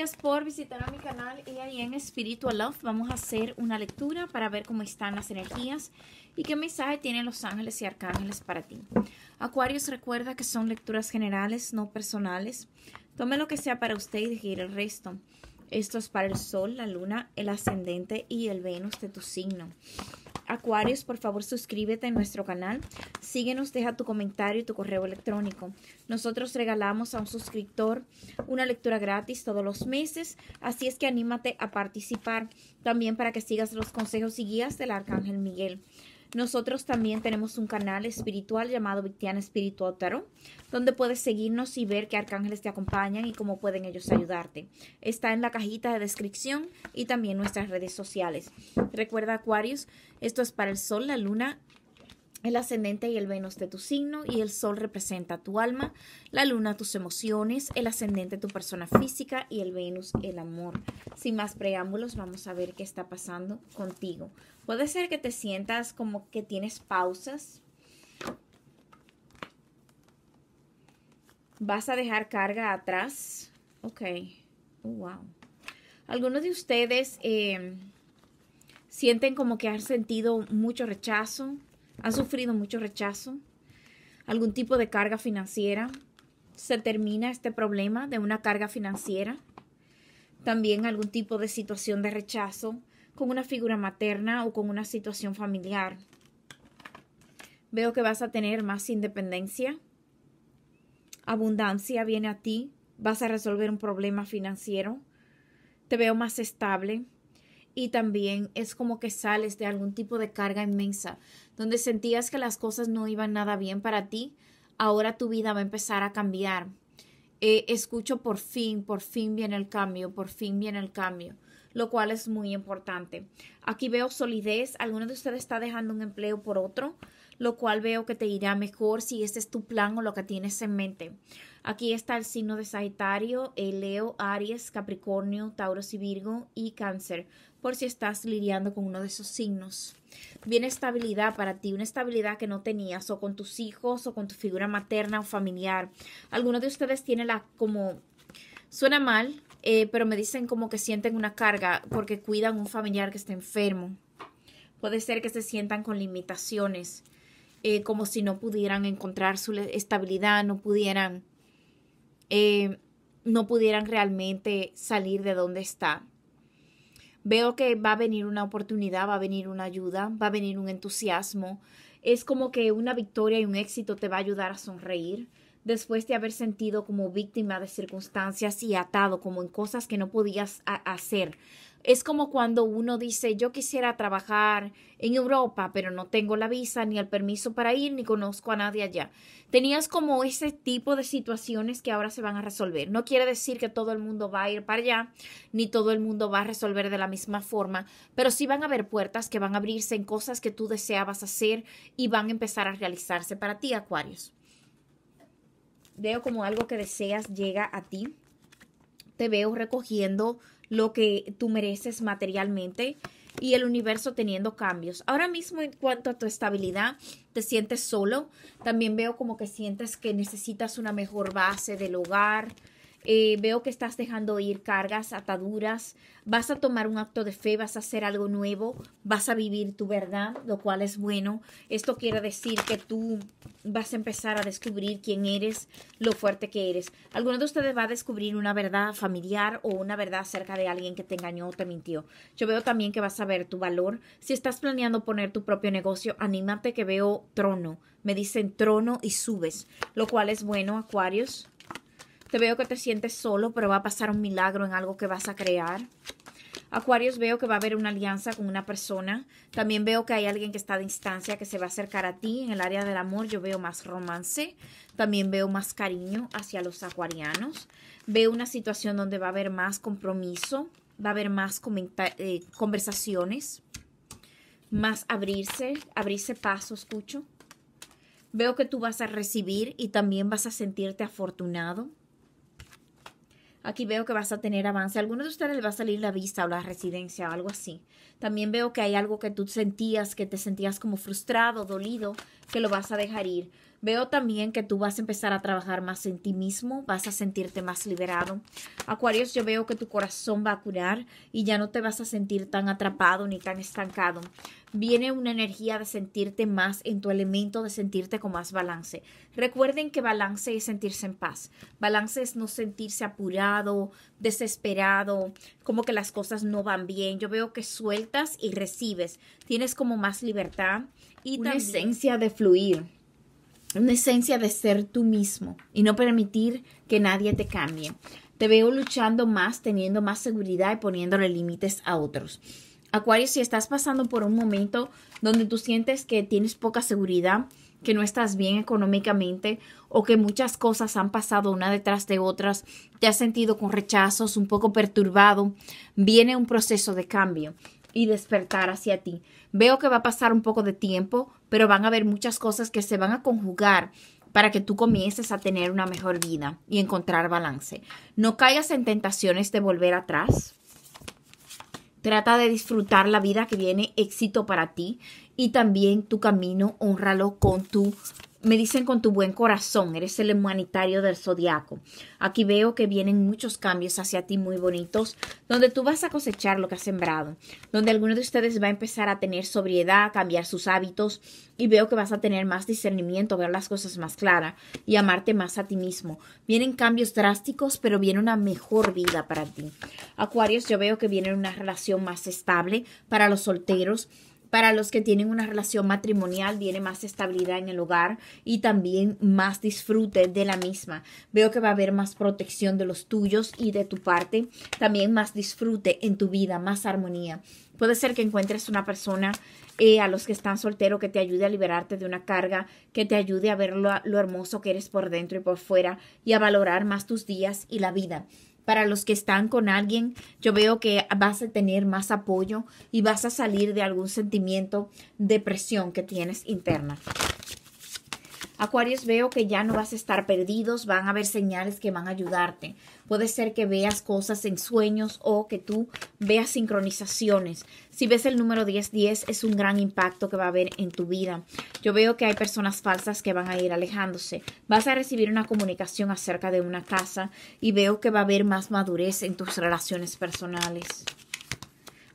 gracias por visitar a mi canal y ahí en Spiritual Love. Vamos a hacer una lectura para ver cómo están las energías y qué mensaje tienen los ángeles y arcángeles para ti. Acuarios, recuerda que son lecturas generales, no personales. Tome lo que sea para usted y deje el resto. Esto es para el sol, la luna, el ascendente y el Venus de tu signo. Acuarios, por favor suscríbete a nuestro canal, síguenos, deja tu comentario y tu correo electrónico. Nosotros regalamos a un suscriptor una lectura gratis todos los meses, así es que anímate a participar también para que sigas los consejos y guías del Arcángel Miguel. Nosotros también tenemos un canal espiritual llamado Victiana Espíritu Tarot, donde puedes seguirnos y ver qué arcángeles te acompañan y cómo pueden ellos ayudarte. Está en la cajita de descripción y también nuestras redes sociales. Recuerda, Aquarius, esto es para el Sol, la Luna el ascendente y el Venus de tu signo y el Sol representa tu alma, la Luna tus emociones, el ascendente tu persona física y el Venus el amor. Sin más preámbulos, vamos a ver qué está pasando contigo. Puede ser que te sientas como que tienes pausas. Vas a dejar carga atrás. Ok. Oh, wow. Algunos de ustedes eh, sienten como que han sentido mucho rechazo ha sufrido mucho rechazo, algún tipo de carga financiera. Se termina este problema de una carga financiera. También algún tipo de situación de rechazo con una figura materna o con una situación familiar. Veo que vas a tener más independencia. Abundancia viene a ti. Vas a resolver un problema financiero. Te veo más estable, y también es como que sales de algún tipo de carga inmensa, donde sentías que las cosas no iban nada bien para ti, ahora tu vida va a empezar a cambiar. Eh, escucho por fin, por fin viene el cambio, por fin viene el cambio, lo cual es muy importante. Aquí veo solidez, alguno de ustedes está dejando un empleo por otro, lo cual veo que te irá mejor si este es tu plan o lo que tienes en mente. Aquí está el signo de Sagitario, eh, Leo, Aries, Capricornio, Tauro y Virgo y Cáncer por si estás lidiando con uno de esos signos. Viene estabilidad para ti, una estabilidad que no tenías o con tus hijos o con tu figura materna o familiar. Algunos de ustedes tienen la como, suena mal, eh, pero me dicen como que sienten una carga porque cuidan un familiar que está enfermo. Puede ser que se sientan con limitaciones, eh, como si no pudieran encontrar su estabilidad, no pudieran, eh, no pudieran realmente salir de donde está veo que va a venir una oportunidad, va a venir una ayuda, va a venir un entusiasmo. Es como que una victoria y un éxito te va a ayudar a sonreír después de haber sentido como víctima de circunstancias y atado como en cosas que no podías hacer. Es como cuando uno dice, yo quisiera trabajar en Europa, pero no tengo la visa ni el permiso para ir, ni conozco a nadie allá. Tenías como ese tipo de situaciones que ahora se van a resolver. No quiere decir que todo el mundo va a ir para allá, ni todo el mundo va a resolver de la misma forma, pero sí van a haber puertas que van a abrirse en cosas que tú deseabas hacer y van a empezar a realizarse para ti, Acuarios. Veo como algo que deseas llega a ti. Te veo recogiendo lo que tú mereces materialmente y el universo teniendo cambios. Ahora mismo en cuanto a tu estabilidad, te sientes solo. También veo como que sientes que necesitas una mejor base del hogar. Eh, veo que estás dejando ir cargas, ataduras, vas a tomar un acto de fe, vas a hacer algo nuevo, vas a vivir tu verdad, lo cual es bueno. Esto quiere decir que tú vas a empezar a descubrir quién eres, lo fuerte que eres. Alguno de ustedes va a descubrir una verdad familiar o una verdad acerca de alguien que te engañó o te mintió. Yo veo también que vas a ver tu valor. Si estás planeando poner tu propio negocio, anímate que veo trono. Me dicen trono y subes, lo cual es bueno, Acuarios. Te veo que te sientes solo, pero va a pasar un milagro en algo que vas a crear. Acuarios, veo que va a haber una alianza con una persona. También veo que hay alguien que está de instancia que se va a acercar a ti. En el área del amor yo veo más romance. También veo más cariño hacia los acuarianos. Veo una situación donde va a haber más compromiso. Va a haber más eh, conversaciones. Más abrirse, abrirse paso, escucho. Veo que tú vas a recibir y también vas a sentirte afortunado Aquí veo que vas a tener avance. algunos de ustedes les va a salir la vista o la residencia o algo así. También veo que hay algo que tú sentías, que te sentías como frustrado, dolido, que lo vas a dejar ir. Veo también que tú vas a empezar a trabajar más en ti mismo, vas a sentirte más liberado. Acuarios, yo veo que tu corazón va a curar y ya no te vas a sentir tan atrapado ni tan estancado. Viene una energía de sentirte más en tu elemento, de sentirte con más balance. Recuerden que balance es sentirse en paz. Balance es no sentirse apurado, desesperado, como que las cosas no van bien. Yo veo que sueltas y recibes. Tienes como más libertad y una esencia de fluir una esencia de ser tú mismo y no permitir que nadie te cambie. Te veo luchando más, teniendo más seguridad y poniéndole límites a otros. Acuario, si estás pasando por un momento donde tú sientes que tienes poca seguridad, que no estás bien económicamente o que muchas cosas han pasado una detrás de otras, te has sentido con rechazos, un poco perturbado, viene un proceso de cambio y despertar hacia ti. Veo que va a pasar un poco de tiempo, pero van a haber muchas cosas que se van a conjugar para que tú comiences a tener una mejor vida y encontrar balance. No caigas en tentaciones de volver atrás. Trata de disfrutar la vida que viene, éxito para ti y también tu camino, honralo con tu me dicen con tu buen corazón, eres el humanitario del zodiaco. Aquí veo que vienen muchos cambios hacia ti muy bonitos, donde tú vas a cosechar lo que has sembrado, donde alguno de ustedes va a empezar a tener sobriedad, cambiar sus hábitos y veo que vas a tener más discernimiento, ver las cosas más claras y amarte más a ti mismo. Vienen cambios drásticos, pero viene una mejor vida para ti. Acuarios, yo veo que viene una relación más estable para los solteros para los que tienen una relación matrimonial, viene más estabilidad en el hogar y también más disfrute de la misma. Veo que va a haber más protección de los tuyos y de tu parte. También más disfrute en tu vida, más armonía. Puede ser que encuentres una persona eh, a los que están solteros que te ayude a liberarte de una carga, que te ayude a ver lo hermoso que eres por dentro y por fuera y a valorar más tus días y la vida para los que están con alguien, yo veo que vas a tener más apoyo y vas a salir de algún sentimiento de presión que tienes interna. Acuarios, veo que ya no vas a estar perdidos, van a haber señales que van a ayudarte. Puede ser que veas cosas en sueños o que tú veas sincronizaciones. Si ves el número 1010 es un gran impacto que va a haber en tu vida. Yo veo que hay personas falsas que van a ir alejándose. Vas a recibir una comunicación acerca de una casa y veo que va a haber más madurez en tus relaciones personales.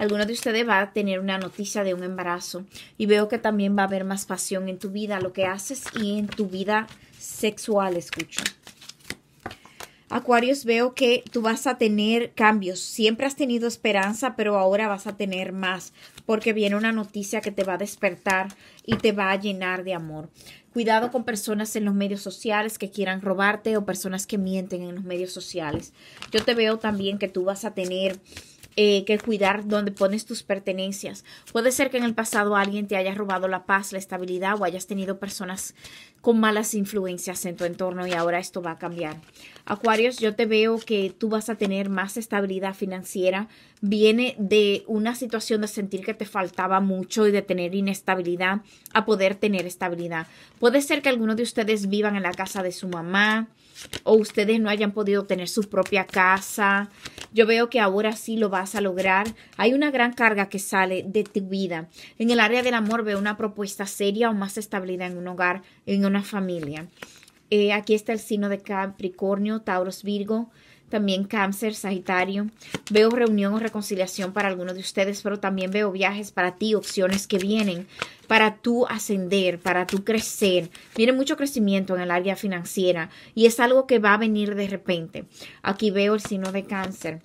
Alguno de ustedes va a tener una noticia de un embarazo y veo que también va a haber más pasión en tu vida, lo que haces y en tu vida sexual, escucho. Acuarios, veo que tú vas a tener cambios. Siempre has tenido esperanza, pero ahora vas a tener más, porque viene una noticia que te va a despertar y te va a llenar de amor. Cuidado con personas en los medios sociales que quieran robarte o personas que mienten en los medios sociales. Yo te veo también que tú vas a tener eh, que cuidar donde pones tus pertenencias. Puede ser que en el pasado alguien te haya robado la paz, la estabilidad o hayas tenido personas con malas influencias en tu entorno y ahora esto va a cambiar. Acuarios, yo te veo que tú vas a tener más estabilidad financiera. Viene de una situación de sentir que te faltaba mucho y de tener inestabilidad a poder tener estabilidad. Puede ser que algunos de ustedes vivan en la casa de su mamá, o ustedes no hayan podido tener su propia casa. Yo veo que ahora sí lo vas a lograr. Hay una gran carga que sale de tu vida. En el área del amor veo una propuesta seria o más estabilidad en un hogar, en una familia. Eh, aquí está el signo de Capricornio, Tauros, Virgo también cáncer, Sagitario. Veo reunión o reconciliación para algunos de ustedes, pero también veo viajes para ti, opciones que vienen para tú ascender, para tú crecer. Viene mucho crecimiento en el área financiera y es algo que va a venir de repente. Aquí veo el signo de cáncer.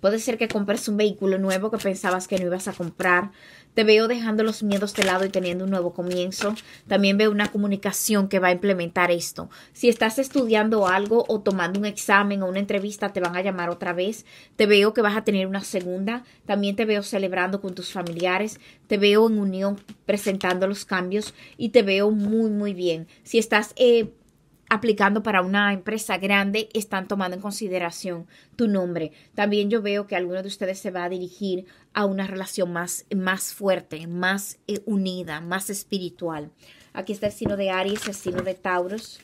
Puede ser que compres un vehículo nuevo que pensabas que no ibas a comprar. Te veo dejando los miedos de lado y teniendo un nuevo comienzo. También veo una comunicación que va a implementar esto. Si estás estudiando algo o tomando un examen o una entrevista, te van a llamar otra vez. Te veo que vas a tener una segunda. También te veo celebrando con tus familiares. Te veo en unión presentando los cambios y te veo muy, muy bien. Si estás eh, aplicando para una empresa grande están tomando en consideración tu nombre. También yo veo que alguno de ustedes se va a dirigir a una relación más, más fuerte, más eh, unida, más espiritual. Aquí está el signo de Aries, el signo de Tauros.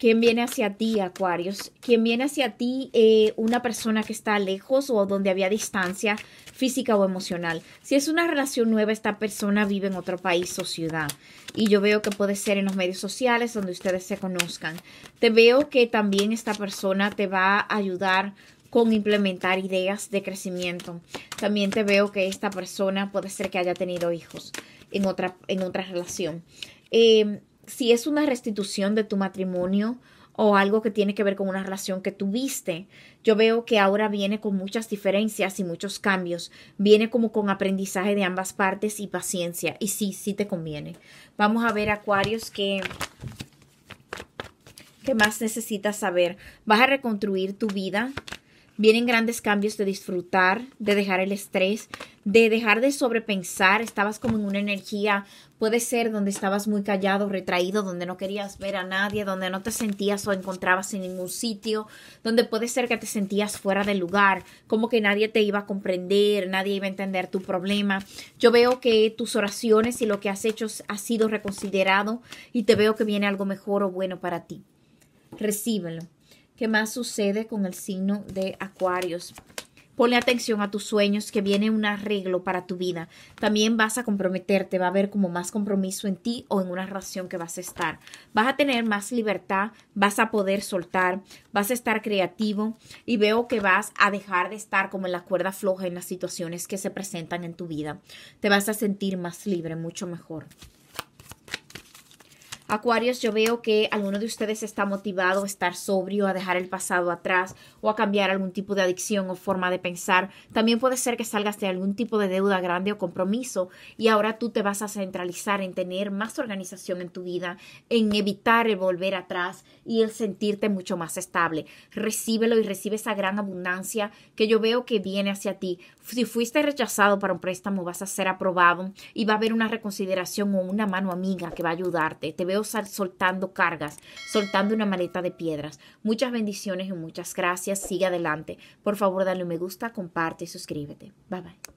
¿Quién viene hacia ti, Acuarios? ¿Quién viene hacia ti eh, una persona que está lejos o donde había distancia física o emocional? Si es una relación nueva, esta persona vive en otro país o ciudad. Y yo veo que puede ser en los medios sociales donde ustedes se conozcan. Te veo que también esta persona te va a ayudar con implementar ideas de crecimiento. También te veo que esta persona puede ser que haya tenido hijos en otra, en otra relación. Em, si es una restitución de tu matrimonio o algo que tiene que ver con una relación que tuviste, yo veo que ahora viene con muchas diferencias y muchos cambios, viene como con aprendizaje de ambas partes y paciencia, y sí, sí te conviene. Vamos a ver, Acuarios, que... ¿Qué más necesitas saber? Vas a reconstruir tu vida, Vienen grandes cambios de disfrutar, de dejar el estrés, de dejar de sobrepensar. Estabas como en una energía, puede ser donde estabas muy callado, retraído, donde no querías ver a nadie, donde no te sentías o encontrabas en ningún sitio, donde puede ser que te sentías fuera del lugar, como que nadie te iba a comprender, nadie iba a entender tu problema. Yo veo que tus oraciones y lo que has hecho ha sido reconsiderado y te veo que viene algo mejor o bueno para ti. Recíbelo. ¿Qué más sucede con el signo de Acuarios? Ponle atención a tus sueños, que viene un arreglo para tu vida. También vas a comprometerte, va a haber como más compromiso en ti o en una relación que vas a estar. Vas a tener más libertad, vas a poder soltar, vas a estar creativo y veo que vas a dejar de estar como en la cuerda floja en las situaciones que se presentan en tu vida. Te vas a sentir más libre, mucho mejor. Acuarios, yo veo que alguno de ustedes está motivado a estar sobrio, a dejar el pasado atrás o a cambiar algún tipo de adicción o forma de pensar. También puede ser que salgas de algún tipo de deuda grande o compromiso y ahora tú te vas a centralizar en tener más organización en tu vida, en evitar el volver atrás y el sentirte mucho más estable. Recíbelo y recibe esa gran abundancia que yo veo que viene hacia ti. Si fuiste rechazado para un préstamo, vas a ser aprobado y va a haber una reconsideración o una mano amiga que va a ayudarte. Te veo soltando cargas, soltando una maleta de piedras. Muchas bendiciones y muchas gracias. Sigue adelante. Por favor, dale un me gusta, comparte y suscríbete. Bye bye.